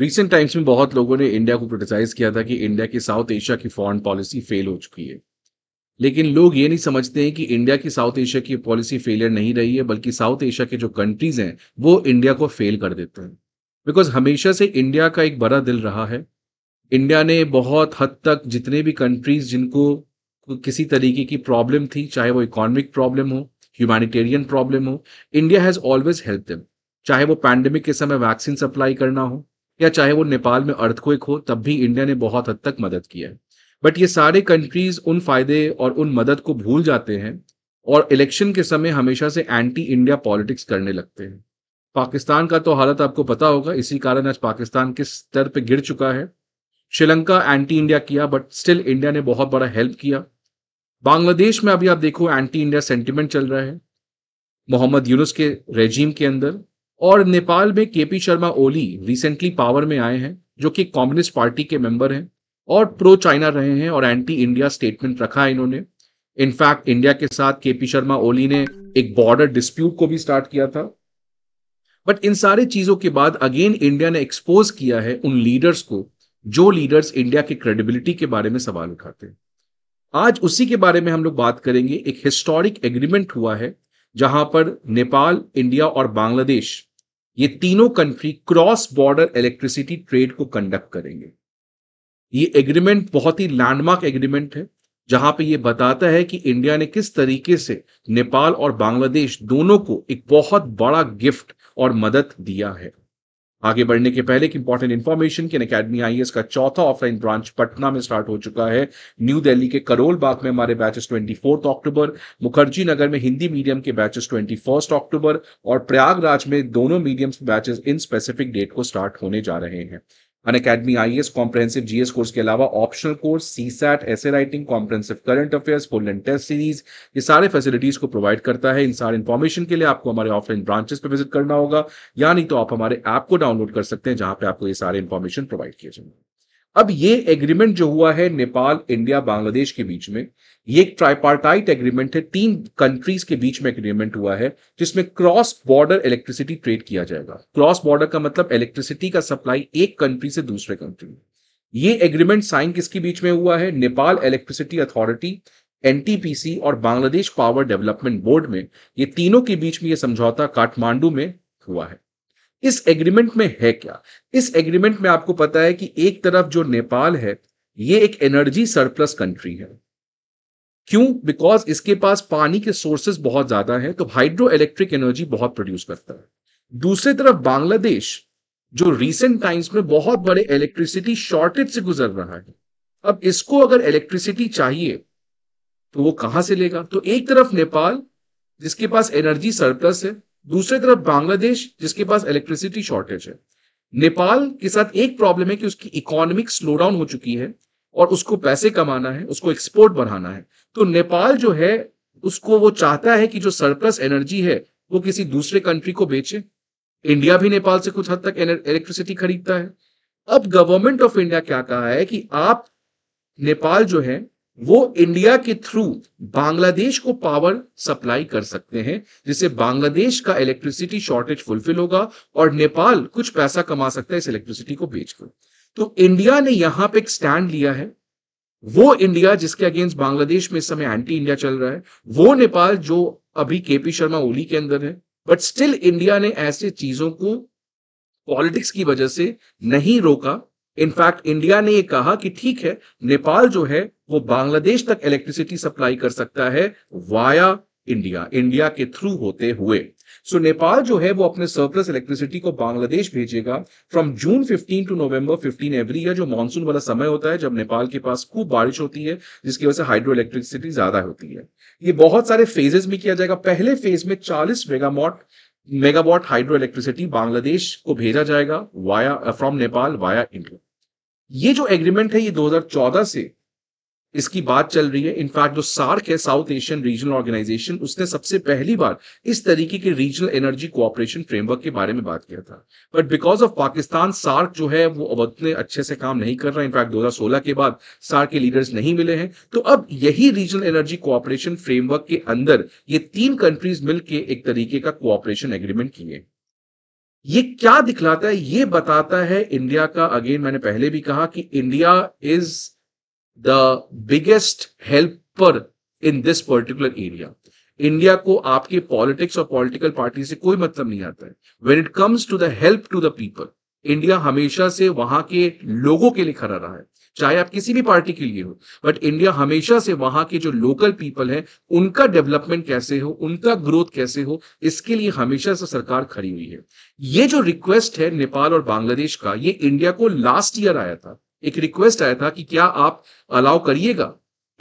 Recent times में बहुत लोगों ने इंडिया को क्रिटिसाइज किया था कि इंडिया की साउथ एशिया की फॉरेन पॉलिसी फेल हो चुकी है लेकिन लोग ये नहीं समझते हैं कि इंडिया की साउथ एशिया की पॉलिसी फेलियर नहीं रही है बल्कि साउथ एशिया के जो कंट्रीज हैं वो इंडिया को फेल कर देते हैं बिकॉज हमेशा से इंडिया का एक बड़ा दिल रहा है इंडिया ने बहुत हद तक जितने भी कंट्रीज जिनको किसी तरीके की प्रॉब्लम थी चाहे वो इकोनॉमिक प्रॉब्लम हो ह्यूमैनिटेरियन प्रॉब्लम हो India has always help them चाहे वो पैंडेमिक के समय वैक्सीन सप्लाई करना हो या चाहे वो नेपाल में अर्थक्वेक हो तब भी इंडिया ने बहुत हद तक मदद की है बट ये सारे कंट्रीज उन फायदे और उन मदद को भूल जाते हैं और इलेक्शन के समय हमेशा से एंटी इंडिया पॉलिटिक्स करने लगते हैं पाकिस्तान का तो हालत आपको पता होगा इसी कारण आज पाकिस्तान किस स्तर पर गिर चुका है श्रीलंका एंटी इंडिया किया बट स्टिल इंडिया ने बहुत बड़ा हेल्प किया बांग्लादेश में अभी आप देखो एंटी इंडिया सेंटिमेंट चल रहा है मोहम्मद यूनुस के रेजीम के अंदर और नेपाल में KP Sharma Oli recently power में आए हैं जो कि कम्युनिस्ट पार्टी के मेंबर हैं और प्रो चाइना रहे हैं और एंटी इंडिया स्टेटमेंट रखा है इन्होंने इनफैक्ट इंडिया के साथ केपी शर्मा ओली ने एक बॉर्डर डिस्प्यूट को भी स्टार्ट किया था बट इन सारे चीजों के बाद अगेन इंडिया ने एक्सपोज किया है उन लीडर्स को जो लीडर्स इंडिया के क्रेडिबिलिटी के बारे में सवाल उठाते हैं आज उसी के बारे में हम लोग बात करेंगे एक हिस्टोरिक एग्रीमेंट हुआ है जहां पर नेपाल इंडिया और बांग्लादेश ये तीनों country cross border electricity trade को कंडक्ट करेंगे ये एग्रीमेंट बहुत ही लैंडमार्क एग्रीमेंट है जहां पे ये बताता है कि इंडिया ने किस तरीके से नेपाल और बांग्लादेश दोनों को एक बहुत बड़ा गिफ्ट और मदद दिया है आगे बढ़ने के पहले एक इंपॉर्टेंट इन्फॉर्मेशन कि अकेडमी आई का चौथा ऑफलाइन ब्रांच पटना में स्टार्ट हो चुका है न्यू दिल्ली के करोल बाग में हमारे batches twenty fourth October Mukherjee Nagar में हिंदी मीडियम के बैचेस ट्वेंटी फर्स्ट अक्टूबर और प्रयागराज में दोनों medium batches in specific date को स्टार्ट होने जा रहे हैं Unacademy I S comprehensive GS course के अलावा optional course CSAT a writing comprehensive current affairs full and test series ये सारे फैसिलिटीज को प्रोवाइड करता है इन सारे इन्फॉर्मेशन के लिए आपको हमारे ऑफलाइन ब्रांचेस पर विजिट करना होगा या नहीं तो आप हमारे ऐप को डाउनलोड कर सकते हैं जहां पे आपको ये सारे इन्फॉर्मेशन प्रोवाइड किए जाएंगे अब ये एग्रीमेंट जो हुआ है नेपाल इंडिया बांग्लादेश के बीच में ये एक ट्राइपार्टाइट एग्रीमेंट है तीन कंट्रीज के बीच में एग्रीमेंट हुआ है जिसमें क्रॉस बॉर्डर इलेक्ट्रिसिटी ट्रेड किया जाएगा क्रॉस बॉर्डर का मतलब इलेक्ट्रिसिटी का सप्लाई एक कंट्री से दूसरे कंट्री में ये एग्रीमेंट साइन किसके बीच में हुआ है नेपाल इलेक्ट्रिसिटी अथॉरिटी एनटीपीसी और बांग्लादेश पावर डेवलपमेंट बोर्ड में ये तीनों के बीच में ये समझौता काठमांडू में हुआ है इस एग्रीमेंट में है क्या इस एग्रीमेंट में आपको पता है कि एक तरफ जो नेपाल है ये एक एनर्जी सरप्लस कंट्री है क्यों बिकॉज इसके पास पानी के सोर्सेस बहुत ज्यादा हैं तो हाइड्रो इलेक्ट्रिक एनर्जी बहुत प्रोड्यूस करता है दूसरी तरफ बांग्लादेश जो रिसेंट टाइम्स में बहुत बड़े इलेक्ट्रिसिटी शॉर्टेज से गुजर रहा है अब इसको अगर इलेक्ट्रिसिटी चाहिए तो वो कहां से लेगा तो एक तरफ नेपाल जिसके पास एनर्जी सरप्लस है दूसरी तरफ बांग्लादेश जिसके पास इलेक्ट्रिसिटी शॉर्टेज है नेपाल के साथ एक प्रॉब्लम है कि उसकी इकोनॉमिक स्लो डाउन हो चुकी है और उसको पैसे कमाना है उसको एक्सपोर्ट बढ़ाना है तो नेपाल जो है उसको वो चाहता है कि जो सरप्लस एनर्जी है वो किसी दूसरे कंट्री को बेचे इंडिया भी नेपाल से कुछ हद तक इलेक्ट्रिसिटी खरीदता है अब गवर्नमेंट ऑफ इंडिया क्या कहा है कि आप नेपाल जो है वो इंडिया के थ्रू बांग्लादेश को पावर सप्लाई कर सकते हैं जिससे बांग्लादेश का इलेक्ट्रिसिटी शॉर्टेज फुलफिल होगा और नेपाल कुछ पैसा कमा सकता है इस इलेक्ट्रिसिटी को बेचकर तो इंडिया ने यहां पे एक स्टैंड लिया है वो इंडिया जिसके अगेंस्ट बांग्लादेश में इस समय एंटी इंडिया चल रहा है वो नेपाल जो अभी केपी शर्मा ओली के अंदर है बट स्टिल इंडिया ने ऐसे चीजों को पॉलिटिक्स की वजह से नहीं रोका इनफैक्ट इंडिया ने ये कहा कि ठीक है नेपाल जो है वो बांग्लादेश तक इलेक्ट्रिसिटी सप्लाई कर सकता है वाया इंडिया इंडिया के थ्रू होते हुए सो so, नेपाल जो है वो अपने सरप्लस इलेक्ट्रिसिटी को बांग्लादेश भेजेगा from June 15 to November 15 every year जो मानसून वाला समय होता है जब नेपाल के पास खूब बारिश होती है जिसकी वजह से हाइड्रो इलेक्ट्रिसिटी ज्यादा होती है ये बहुत सारे फेजेस में किया जाएगा पहले फेज में चालीस megawatt megawatt hydro electricity Bangladesh को भेजा जाएगा via from Nepal via India ये जो एग्रीमेंट है ये 2014 से इसकी बात चल रही है इनफैक्ट जो सार्क है साउथ एशियन रीजनल ऑर्गेनाइजेशन उसने सबसे पहली बार इस तरीके के रीजनल एनर्जी कोऑपरेशन फ्रेमवर्क के बारे में बात किया था but because of Pakistan SAARC जो है वो अब उतने अच्छे से काम नहीं कर रहा है इनफैक्ट 2016 के बाद सार्क के लीडर्स नहीं मिले हैं तो अब यही रीजनल एनर्जी कोऑपरेशन फ्रेमवर्क के अंदर ये तीन कंट्रीज मिलकर एक तरीके का कोऑपरेशन एग्रीमेंट किए ये क्या दिखलाता है ये बताता है इंडिया का अगेन मैंने पहले भी कहा कि India is the biggest helper in this particular area. India को आपके पॉलिटिक्स और पॉलिटिकल पार्टी से कोई मतलब नहीं आता है when it comes to the help to the people India हमेशा से वहां के लोगों के लिए खड़ा रहा है चाहे आप किसी भी पार्टी के लिए हो बट इंडिया हमेशा से वहां के जो लोकल पीपल हैं उनका डेवलपमेंट कैसे हो उनका ग्रोथ कैसे हो इसके लिए हमेशा से सरकार खड़ी हुई है ये जो रिक्वेस्ट है नेपाल और बांग्लादेश का ये इंडिया को लास्ट ईयर आया था एक रिक्वेस्ट आया था कि क्या आप अलाउ करिएगा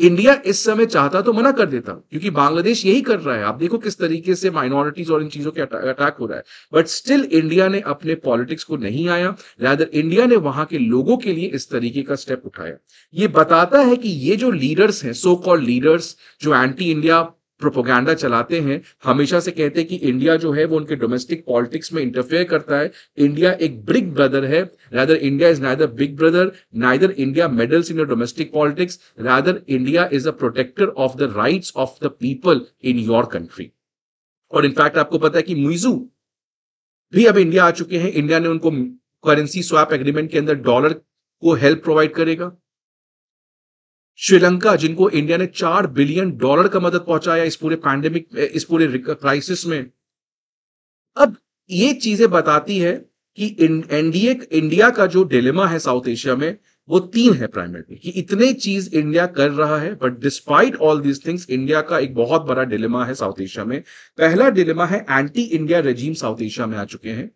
इंडिया इस समय चाहता तो मना कर देता क्योंकि बांग्लादेश यही कर रहा है आप देखो किस तरीके से माइनॉरिटीज और इन चीजों के अटैक हो रहा है बट स्टिल इंडिया ने अपने पॉलिटिक्स को नहीं आया रादर इंडिया ने वहां के लोगों के लिए इस तरीके का स्टेप उठाया ये बताता है कि ये जो लीडर्स हैं सो कॉल्ड लीडर्स जो एंटी इंडिया प्रोपोगंडा चलाते हैं हमेशा से कहते हैं कि इंडिया जो है वो उनके डोमेस्टिक पॉलिटिक्स में इंटरफेयर करता है इंडिया एक ब्रिग ब्रदर है rather India is neither big brother neither India meddles in domestic politics rather India is a protector of the rights of the people in your country और in fact आपको पता है कि मुइजू भी अब इंडिया आ चुके हैं इंडिया ने उनको करेंसी स्वैप एग्रीमेंट के अंदर डॉलर को हेल्प प्रोवाइड करेगा श्रीलंका जिनको इंडिया ने चार बिलियन डॉलर का मदद पहुंचाया इस पूरे पैंडेमिक इस पूरे क्राइसिस में अब ये चीजें बताती है कि एनडीए इंडिया का जो डिलेमा है साउथ एशिया में वो तीन है प्राइमरी कि इतने चीज इंडिया कर रहा है but despite all these things India का एक बहुत बड़ा डिलेमा है साउथ एशिया में पहला डिलेमा है anti India regime South Asia में आ चुके हैं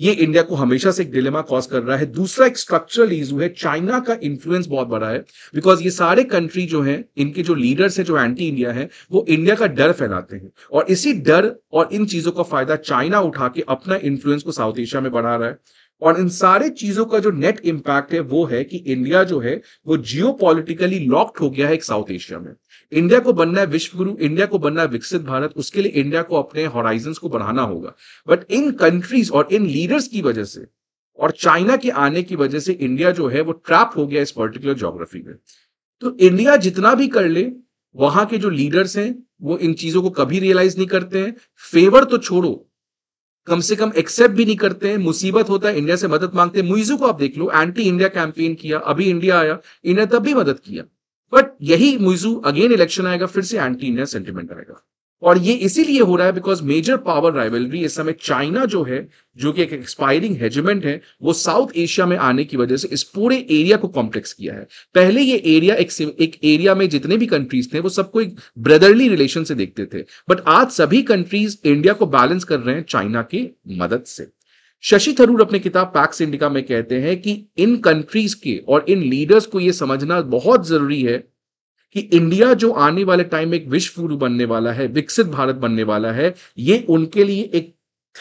ये इंडिया को हमेशा से एक डिलेमा कॉज कर रहा है दूसरा एक स्ट्रक्चरल इशू है चाइना का इन्फ्लुएंस बहुत बड़ा है बिकॉज ये सारे कंट्री जो हैं इनके जो लीडर्स हैं जो एंटी इंडिया है वो इंडिया का डर फैलाते हैं और इसी डर और इन चीजों का फायदा चाइना उठा के अपना इन्फ्लुएंस को साउथ एशिया में बढ़ा रहा है और इन सारे चीजों का जो नेट इम्पैक्ट है वो है कि इंडिया जो है वो जियो लॉक्ड हो गया है एक साउथ एशिया में इंडिया को बनना है विश्व गुरु इंडिया को बनना है विकसित भारत उसके लिए इंडिया को अपने हॉराइजन को बढ़ाना होगा बट इन कंट्रीज और इन लीडर्स की वजह से और चाइना के आने की वजह से इंडिया जो है वो ट्रैप हो गया इस पर्टिकुलर जोग्राफी में तो इंडिया जितना भी कर ले वहां के जो लीडर्स हैं वो इन चीजों को कभी रियलाइज नहीं करते हैं फेवर तो छोड़ो कम से कम एक्सेप्ट भी नहीं करते हैं मुसीबत होता है इंडिया से मदद मांगते हैं मुइजू को आप देख लो एंटी इंडिया कैंपेन किया अभी इंडिया आया इंडिया तब भी मदद किया बट यही मुइजू अगेन इलेक्शन आएगा फिर से एंटी इंडिया सेंटिमेंट आएगा और ये इसीलिए हो रहा है बिकॉज मेजर पावर राइवलरी इस समय चाइना जो है जो कि एक एक्सपायरिंग हेजमेंट है वो साउथ एशिया में आने की वजह से इस पूरे एरिया को कॉम्प्लेक्स किया है पहले ये एरिया एक, एक एरिया में जितने भी कंट्रीज थे वो सबको एक ब्रदरली रिलेशन से देखते थे बट आज सभी कंट्रीज इंडिया को बैलेंस कर रहे हैं चाइना की मदद से शशि थरूर अपने किताब पैक्स इंडिका में कहते हैं कि इन कंट्रीज के और इन लीडर्स को यह समझना बहुत जरूरी है कि इंडिया जो आने वाले टाइम में एक विश्व गुरु बनने वाला है विकसित भारत बनने वाला है ये उनके लिए एक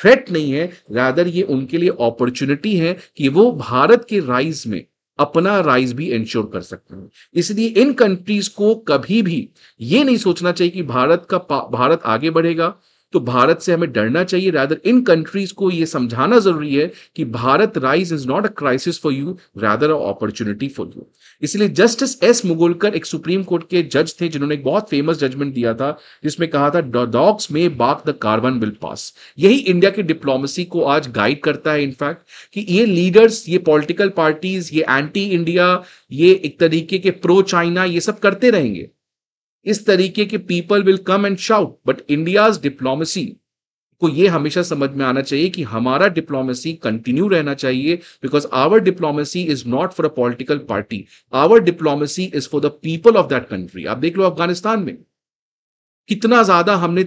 थ्रेट नहीं है रादर ये उनके लिए अपॉर्चुनिटी है कि वो भारत के राइज में अपना राइज भी इंश्योर कर सकते हैं इसलिए इन कंट्रीज को कभी भी ये नहीं सोचना चाहिए कि भारत का भारत आगे बढ़ेगा तो भारत से हमें डरना चाहिए रादर इन कंट्रीज को यह समझाना जरूरी है कि Bharat rise is not a crisis for you rather a opportunity for you इसलिए जस्टिस एस मुगोलकर एक सुप्रीम कोर्ट के जज थे जिन्होंने एक बहुत फेमस जजमेंट दिया था जिसमें कहा था डॉग्स में बाक द कार्बन विल पास यही इंडिया की डिप्लोमेसी को आज गाइड करता है इनफैक्ट कि ये लीडर्स ये पॉलिटिकल पार्टीज ये एंटी इंडिया ये एक तरीके के प्रो चाइना ये सब करते रहेंगे इस तरीके के people will come and shout but India's diplomacy को यह हमेशा समझ में आना चाहिए कि हमारा डिप्लोमेसी कंटिन्यू रहना चाहिए because our diplomacy is not for a political party our diplomacy is for the people of that country आप देख लो अफगानिस्तान में कितना ज्यादा हमने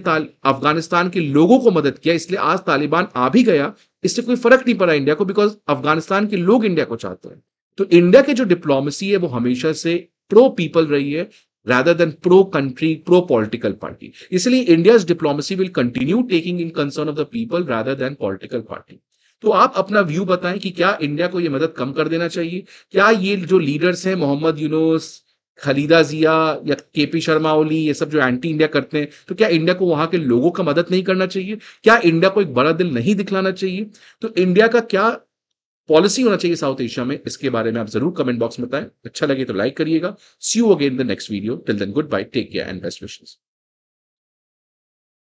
अफगानिस्तान के लोगों को मदद किया इसलिए आज तालिबान आ भी गया इससे कोई फर्क नहीं पड़ा इंडिया को बिकॉज अफगानिस्तान के लोग इंडिया को चाहते हैं तो इंडिया के जो डिप्लोमेसी है वो हमेशा से प्रो पीपल रही है rather than pro country, pro political party. इसलिए India's diplomacy will continue taking in concern of the people rather than political party तो आप अपना व्यू बताएं कि क्या इंडिया को यह मदद कम कर देना चाहिए क्या ये जो लीडर्स हैं मोहम्मद यूनुस खलीदा जिया या के पी शर्मा ओली ये सब जो एंटी इंडिया करते हैं तो क्या इंडिया को वहां के लोगों का मदद नहीं करना चाहिए क्या इंडिया को एक बड़ा दिल नहीं दिखलाना चाहिए तो इंडिया का क्या पॉलिसी होना चाहिए साउथ एशिया में इसके बारे में आप जरूर कमेंट बॉक्स में बताएं अच्छा लगे तो लाइक करिएगा see you again the next video till then goodbye take care and best wishes